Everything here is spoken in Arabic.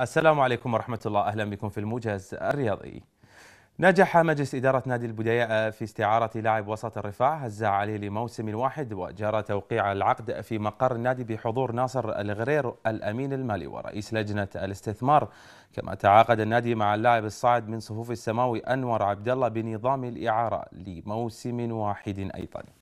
السلام عليكم ورحمة الله أهلا بكم في الموجز الرياضي نجح مجلس إدارة نادي البداية في استعارة لاعب وسط الرفاع هزاع علي لموسم واحد وجرى توقيع العقد في مقر النادي بحضور ناصر الغرير الأمين المالي ورئيس لجنة الاستثمار كما تعاقد النادي مع اللاعب الصاعد من صفوف السماوي أنور عبد الله بنظام الإعارة لموسم واحد أيضا